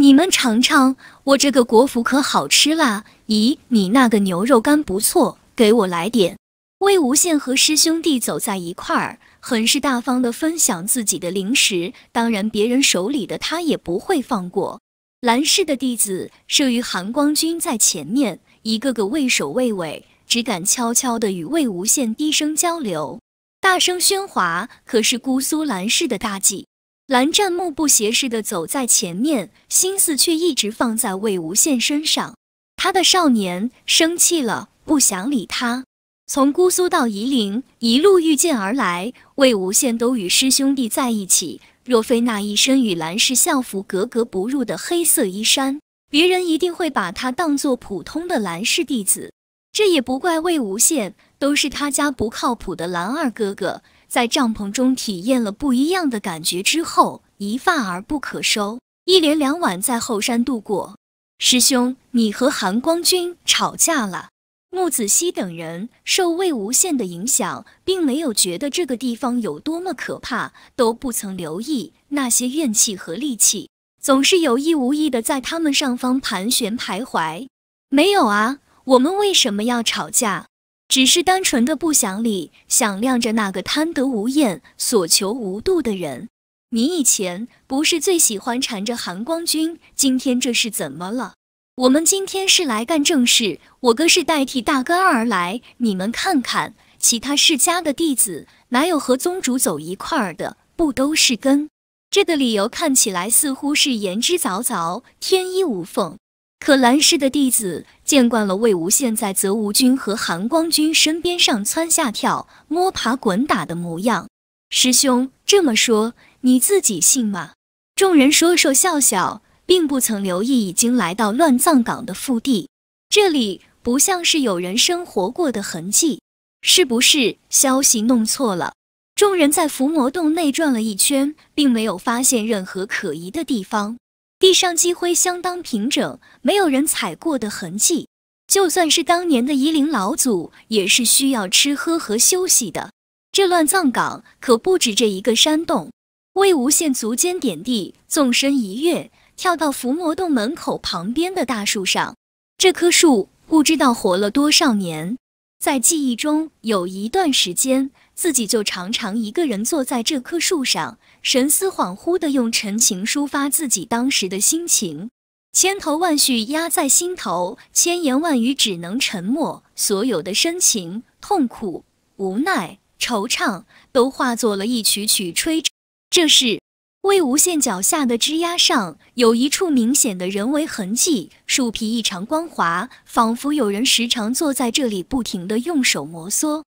你们尝尝我这个国服可好吃啦！咦，你那个牛肉干不错，给我来点。魏无羡和师兄弟走在一块儿，很是大方的分享自己的零食，当然别人手里的他也不会放过。蓝氏的弟子慑于寒光君在前面，一个个畏首畏尾，只敢悄悄的与魏无羡低声交流，大声喧哗可是姑苏蓝氏的大忌。蓝湛目不斜视的走在前面，心思却一直放在魏无羡身上。他的少年生气了，不想理他。从姑苏到夷陵，一路遇剑而来，魏无羡都与师兄弟在一起。若非那一身与蓝氏校服格格不入的黑色衣衫，别人一定会把他当做普通的蓝氏弟子。这也不怪魏无羡，都是他家不靠谱的蓝二哥哥。在帐篷中体验了不一样的感觉之后，一发而不可收，一连两晚在后山度过。师兄，你和韩光君吵架了？木子熙等人受魏无羡的影响，并没有觉得这个地方有多么可怕，都不曾留意那些怨气和戾气，总是有意无意的在他们上方盘旋徘徊。没有啊，我们为什么要吵架？只是单纯的不想理响亮着那个贪得无厌、所求无度的人。你以前不是最喜欢缠着韩光君？今天这是怎么了？我们今天是来干正事。我哥是代替大哥二来。你们看看，其他世家的弟子哪有和宗主走一块儿的？不都是跟这个理由看起来似乎是言之凿凿、天衣无缝。可蓝氏的弟子见惯了魏无羡在泽无君和韩光君身边上蹿下跳、摸爬滚打的模样，师兄这么说，你自己信吗？众人说说笑笑，并不曾留意已经来到乱葬岗的腹地。这里不像是有人生活过的痕迹，是不是消息弄错了？众人在伏魔洞内转了一圈，并没有发现任何可疑的地方。地上积灰相当平整，没有人踩过的痕迹。就算是当年的夷陵老祖，也是需要吃喝和休息的。这乱葬岗可不止这一个山洞。魏无羡足尖点地，纵身一跃，跳到伏魔洞门口旁边的大树上。这棵树不知道活了多少年，在记忆中有一段时间。自己就常常一个人坐在这棵树上，神思恍惚地用陈情抒发自己当时的心情。千头万绪压在心头，千言万语只能沉默。所有的深情、痛苦、无奈、惆怅，都化作了一曲曲吹。这是魏无羡脚下的枝丫上有一处明显的人为痕迹，树皮异常光滑，仿佛有人时常坐在这里，不停地用手摩挲。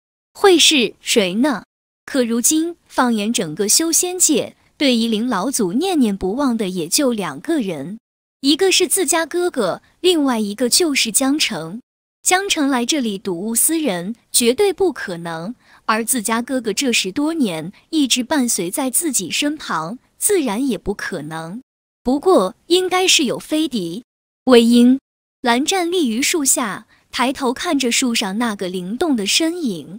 会是谁呢？可如今放眼整个修仙界，对夷陵老祖念念不忘的也就两个人，一个是自家哥哥，另外一个就是江城。江城来这里睹物思人，绝对不可能；而自家哥哥这十多年一直伴随在自己身旁，自然也不可能。不过，应该是有飞敌。魏婴、蓝湛立于树下，抬头看着树上那个灵动的身影。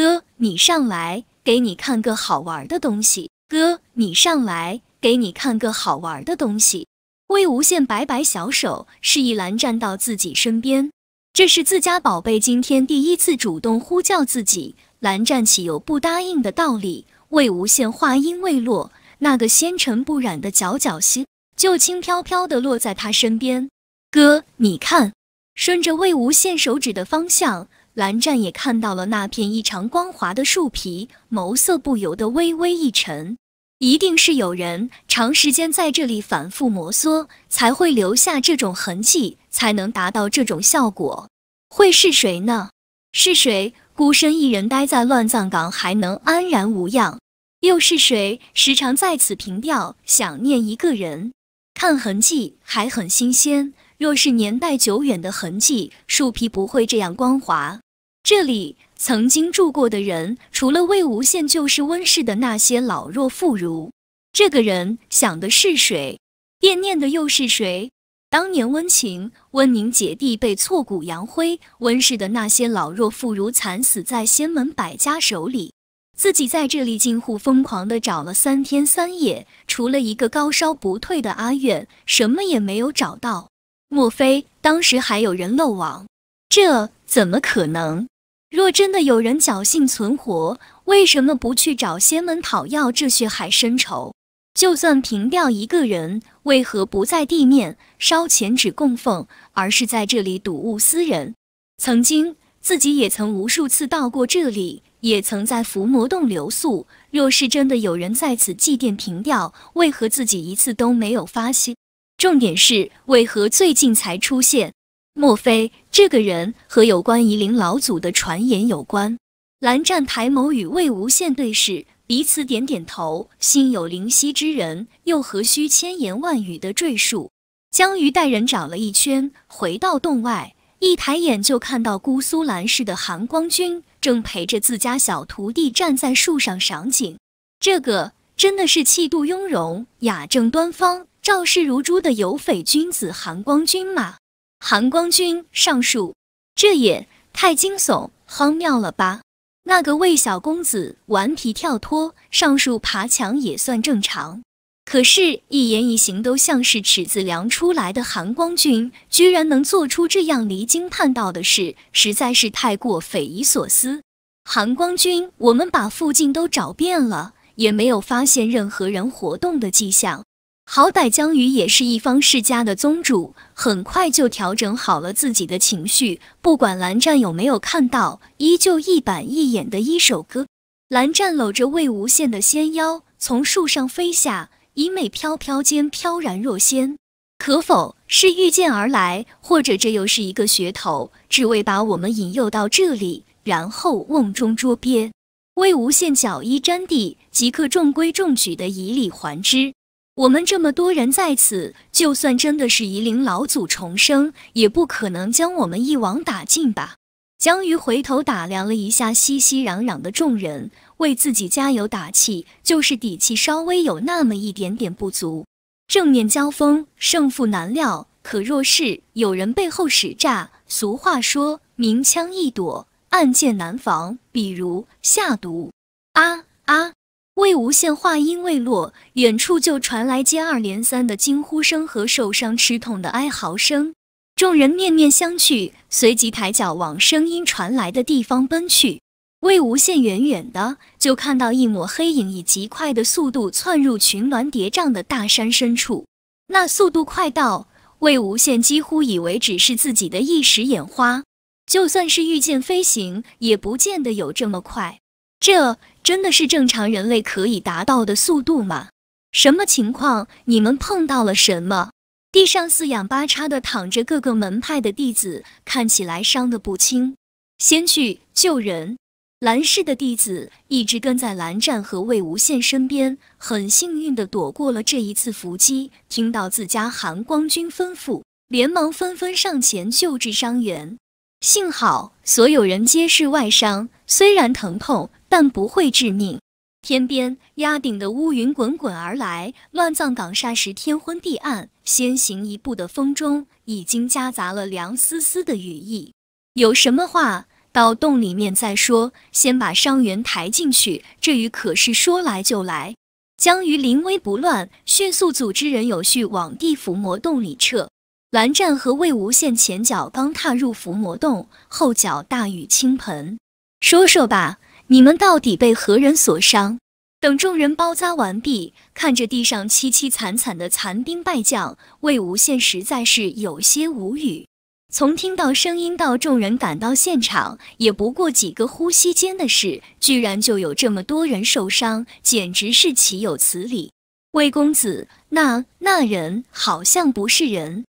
哥，你上来，给你看个好玩的东西。哥，你上来，给你看个好玩的东西。魏无羡摆摆小手，示意蓝湛到自己身边。这是自家宝贝今天第一次主动呼叫自己，蓝湛岂有不答应的道理？魏无羡话音未落，那个纤尘不染的皎皎心就轻飘飘的落在他身边。哥，你看，顺着魏无羡手指的方向。蓝湛也看到了那片异常光滑的树皮，眸色不由得微微一沉。一定是有人长时间在这里反复摩挲，才会留下这种痕迹，才能达到这种效果。会是谁呢？是谁孤身一人待在乱葬岗还能安然无恙？又是谁时常在此凭吊，想念一个人？看痕迹还很新鲜，若是年代久远的痕迹，树皮不会这样光滑。这里曾经住过的人，除了魏无羡，就是温氏的那些老弱妇孺。这个人想的是谁？惦念的又是谁？当年温情、温宁姐弟被挫骨扬灰，温氏的那些老弱妇孺惨死在仙门百家手里。自己在这里近乎疯狂地找了三天三夜，除了一个高烧不退的阿远，什么也没有找到。莫非当时还有人漏网？这怎么可能？若真的有人侥幸存活，为什么不去找仙门讨要这血海深仇？就算平吊一个人，为何不在地面烧钱纸供奉，而是在这里睹物思人？曾经自己也曾无数次到过这里，也曾在伏魔洞留宿。若是真的有人在此祭奠平吊，为何自己一次都没有发现？重点是，为何最近才出现？莫非这个人和有关夷陵老祖的传言有关？蓝湛抬眸与魏无羡对视，彼此点点头。心有灵犀之人，又何须千言万语的赘述？江鱼带人找了一圈，回到洞外，一抬眼就看到姑苏蓝氏的含光君正陪着自家小徒弟站在树上赏景。这个真的是气度雍容、雅正端方、照世如珠的有匪君子含光君吗？韩光君上树，这也太惊悚荒谬了吧！那个魏小公子顽皮跳脱，上树爬墙也算正常。可是，一言一行都像是尺子量出来的韩光君，居然能做出这样离经叛道的事，实在是太过匪夷所思。韩光君，我们把附近都找遍了，也没有发现任何人活动的迹象。好歹江宇也是一方世家的宗主，很快就调整好了自己的情绪。不管蓝湛有没有看到，依旧一板一眼的一首歌。蓝湛搂着魏无羡的纤腰，从树上飞下，衣袂飘飘间飘然若仙。可否是御剑而来？或者这又是一个噱头，只为把我们引诱到这里，然后瓮中捉鳖？魏无羡脚一沾地，即刻中规中矩的以礼还之。我们这么多人在此，就算真的是夷陵老祖重生，也不可能将我们一网打尽吧？江鱼回头打量了一下熙熙攘攘的众人，为自己加油打气，就是底气稍微有那么一点点不足。正面交锋，胜负难料；可若是有人背后使诈，俗话说“明枪易躲，暗箭难防”。比如下毒啊啊！魏无羡话音未落，远处就传来接二连三的惊呼声和受伤吃痛的哀嚎声。众人面面相觑，随即抬脚往声音传来的地方奔去。魏无羡远远的就看到一抹黑影以极快的速度窜入群峦叠嶂的大山深处，那速度快到魏无羡几乎以为只是自己的一时眼花，就算是御剑飞行也不见得有这么快。这真的是正常人类可以达到的速度吗？什么情况？你们碰到了什么？地上四仰八叉的躺着各个门派的弟子，看起来伤得不轻。先去救人。蓝氏的弟子一直跟在蓝湛和魏无羡身边，很幸运的躲过了这一次伏击。听到自家含光君吩咐，连忙纷纷上前救治伤员。幸好所有人皆是外伤，虽然疼痛。但不会致命。天边压顶的乌云滚滚而来，乱葬岗霎时天昏地暗。先行一步的风中已经夹杂了凉丝丝的雨意。有什么话到洞里面再说，先把伤员抬进去。这雨可是说来就来。江鱼临危不乱，迅速组织人有序往地伏魔洞里撤。蓝湛和魏无羡前脚刚踏入伏魔洞，后脚大雨倾盆。说说吧。你们到底被何人所伤？等众人包扎完毕，看着地上凄凄惨惨的残兵败将，魏无羡实在是有些无语。从听到声音到众人赶到现场，也不过几个呼吸间的事，居然就有这么多人受伤，简直是岂有此理！魏公子，那那人好像不是人。